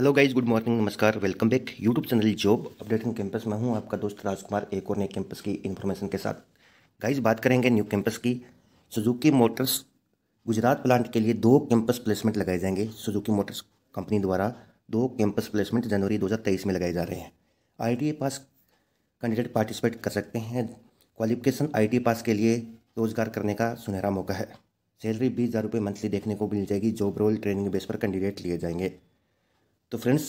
hello guys good morning नमस्कार welcome back YouTube channel job update in campus में हूं आपका दोस्त राजकुमार एक और नए कैंपस की इन्फॉर्मेशन के साथ गाइज बात करेंगे न्यू कैंपस की सुजुकी मोटर्स गुजरात प्लांट के लिए दो कैंपस प्लेसमेंट लगाए जाएंगे सुजुकी मोटर्स कंपनी द्वारा दो कैंपस प्लेसमेंट जनवरी दो में लगाए जा रहे हैं आई पास कैंडिडेट पार्टिसिपेट कर सकते हैं क्वालिफिकेशन आई पास के लिए रोजगार करने का सुनहरा मौका है सैलरी बीस हज़ार रुपये मंथली देखने को मिल जाएगी जॉब रोल ट्रेनिंग बेस पर कैंडिडेट लिए जाएंगे तो friends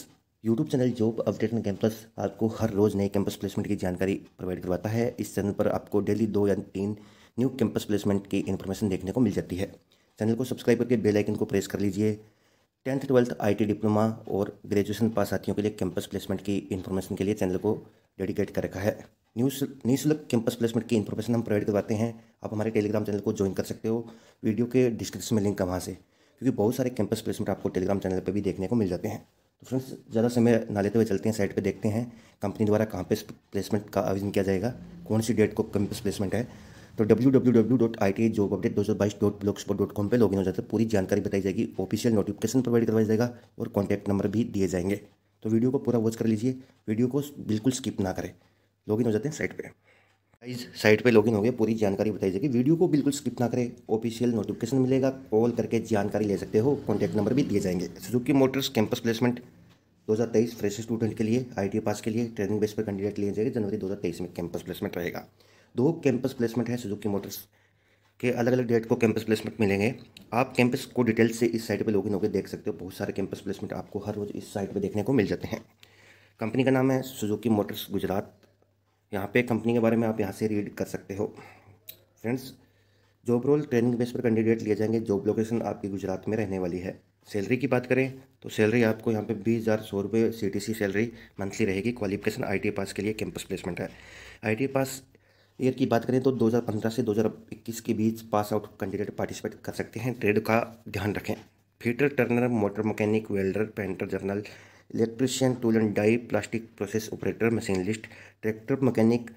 YouTube channel job update and campus आपको हर रोज़ नए कैंपस प्लेसमेंट की जानकारी प्रोवाइड करवाता है इस चैनल पर आपको डेली दो या तीन न्यू कैंपस प्लेसमेंट की इन्फॉर्मेशन देखने को मिल जाती है चैनल को सब्सक्राइब करके बेल आइकन को प्रेस कर लीजिए टेंथ ट्वेल्थ आईटी डिप्लोमा और ग्रेजुएशन पास साथियों के लिए कैंपस प्लेसमेंट की इन्फॉर्मेशन के लिए चैनल को डेडिकेट कर रखा है न्यूज निःशुल्क कैंपस प्लेसमेंट की इन्फॉर्मेशन हम प्रोवाइड करवाते हैं आप हमारे टेलीग्राम चैनल को ज्वाइन कर सकते हो वीडियो के डिस्क्रिप्शन में लिंक है वहाँ से क्योंकि बहुत सारे कैंपस प्लेसमेंट आपको टेलीग्राम चैनल पर भी देखने को मिल जाते हैं तो फ्रेंड्स ज़्यादा समय ना लेते हुए चलते हैं साइट पे देखते हैं कंपनी द्वारा कहाँ पे प्लेसमेंट का आयोजन किया जाएगा कौन सी डेट को कंपनी प्लेसमेंट है तो W W W dot I T job update दो सौ बाईस डॉट ब्लॉक डॉट कॉम पर लॉगिन हो जाता है पूरी जानकारी बताई जाएगी ऑफिशियल नोटिफिकेशन प्रोवाइड करवाया जाएगा और कॉन्टैक्ट नंबर भी दिए जाएंगे तो वीडियो को पूरा वॉच कर लीजिए वीडियो को बिल्कुल स्किप ना करें लॉगिन हो जाते हैं साइट पर इस साइट पे लॉगिन हो गया पूरी जानकारी बताई जाएगी वीडियो को बिल्कुल स्किप ना करें ऑफिशियल नोटिफिकेशन मिलेगा कॉल करके जानकारी ले सकते हो कॉन्टैक्ट नंबर भी दिए जाएंगे Suzuki motors campus placement 2023 fresh student के लिए आई पास के लिए ट्रेनिंग बेस पर कैंडिडेट लिए जाएंगे जनवरी दो में कैंपस प्लेसमेंट रहेगा दो कैंपस प्लेसमेंट है सुजुकी मोटर्स के अलग अलग डेट को कैंपस प्लेसमेंट मिलेंगे आप कैंपस को डिटेल्स से इस साइट पर लॉगिन होकर देख सकते हो बहुत सारे कैंपस प्लेसमेंट आपको हर रोज़ इस साइट पर देखने को मिल जाते हैं कंपनी का नाम है सुजुकी मोटर्स गुजरात यहाँ पे कंपनी के बारे में आप यहाँ से रीड कर सकते हो friends job role training base पर कैंडिडेट लिए जाएंगे जॉब लोकेशन आपकी गुजरात में रहने वाली है सैलरी की बात करें तो सैलरी आपको यहाँ पे बीस हज़ार सौ रुपये C T C salary monthly रहेगी क्वालिफिकेशन आई टी पास के लिए कैंपस प्लेसमेंट है आई टी पास ईयर की बात करें तो 2015 से 2021 के बीच पास आउट कैंडिडेट पार्टिसिपेट कर सकते हैं ट्रेड का ध्यान रखें fitter turner motor mechanic welder painter general electrician tool and die plastic process operator machinist tractor mechanic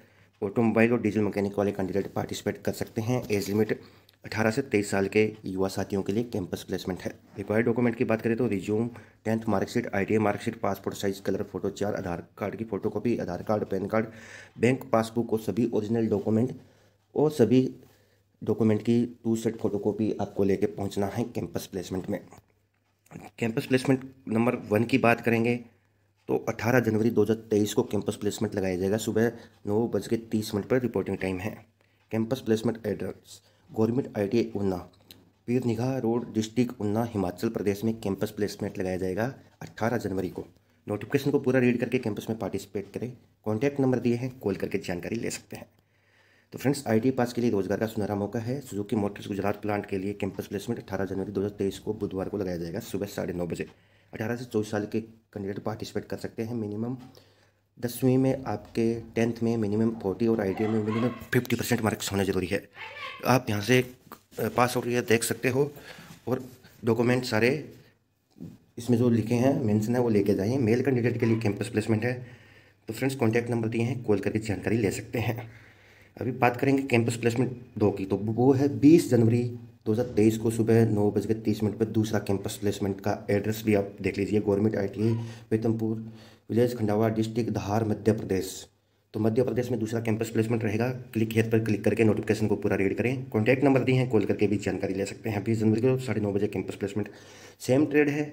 automobile और डीजल मैकेनिक वाले कैंडिडेट पार्टिसिपेट कर सकते हैं एज लिमिट 18 से 23 साल के युवा साथियों के लिए कैंपस प्लेसमेंट है रिक्वायर्ड डॉक्यूमेंट की बात करें तो resume tenth marksheet I D marksheet passport size colour photo चार आधार कार्ड की photocopy Aadhaar card PAN card bank passbook और सभी ओरिजिनल डॉक्यूमेंट और सभी डॉक्यूमेंट की टू सेट फोटो आपको लेके पहुंचना है कैंपस प्लेसमेंट में कैंपस प्लेसमेंट नंबर वन की बात करेंगे तो 18 जनवरी 2023 को कैंपस प्लेसमेंट लगाया जाएगा सुबह नौ बज के तीस मिनट पर रिपोर्टिंग टाइम है campus placement address government I T Una Pir Nigah road district Una Himachal Pradesh में कैंपस प्लेसमेंट लगाया जाएगा 18 जनवरी को नोटिफिकेशन को पूरा रीड करके कैंपस में पार्टिसिपेट करें कॉन्टैक्ट नंबर दिए हैं कॉल करके जानकारी ले सकते हैं तो फ्रेंड्स आईटी पास के लिए रोजगार का सुनहरा मौका है सुजुकी मोटर्स गुजरात प्लांट के लिए कैंपस प्लेसमेंट 18 जनवरी 2023 को बुधवार को लगाया जाएगा सुबह साढ़े नौ बजे 18 से चौबीस साल के कैंडिडेट पार्टिसिपेट कर सकते हैं मिनिमम दसवीं में आपके टेंथ में मिनिमम फोर्टी और आई में मिनिमम फिफ्टी परसेंट मार्क्स होने ज़रूरी है आप यहाँ से पास आउट देख सकते हो और डॉक्यूमेंट सारे इसमें जो लिखे हैं मेंशन है वो लेके जाइए मेल कैंडिडेट के लिए कैंपस प्लेसमेंट है तो फ्रेंड्स कॉन्टैक्ट नंबर दिए हैं कॉल करके जानकारी ले सकते हैं अभी बात करेंगे कैंपस प्लेसमेंट दो की तो वो है बीस जनवरी 2023 को सुबह नौ बज के तीस मिनट पर दूसरा कैंपस प्लेसमेंट का एड्रेस भी आप देख लीजिए government I T Pithampur e, village Khandwa district Dhar Madhya Pradesh तो मध्य प्रदेश में दूसरा कैंपस प्लेसमेंट रहेगा क्लिक हेयर पर क्लिक करके नोटिफिकेशन को पूरा रीड करें कॉन्टैक्ट नंबर दिए हैं कॉल करके भी जानकारी ले सकते हैं बीस जनवरी को साढ़े नौ बजे कैंपस प्लेसमेंट सेम ट्रेड है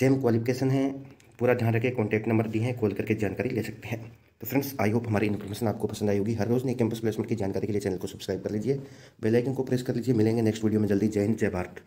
सेम क्वालिफिकेशन है पूरा ध्यान रखें कॉन्टैक्ट नंबर दिए हैं कॉल करके जानकारी ले सकते हैं तो फ्रेंड्स आई होप हमारी इन्फॉर्मेशन आपको पसंद आई होगी हर रोज़ नई कैंपस प्लेसमेंट की जानकारी के लिए चैनल को सब्सक्राइब कर लीजिए बेल आइकन को प्रेस कर लीजिए मिलेंगे नेक्स्ट वीडियो में जल्दी जय हिंद जय भारत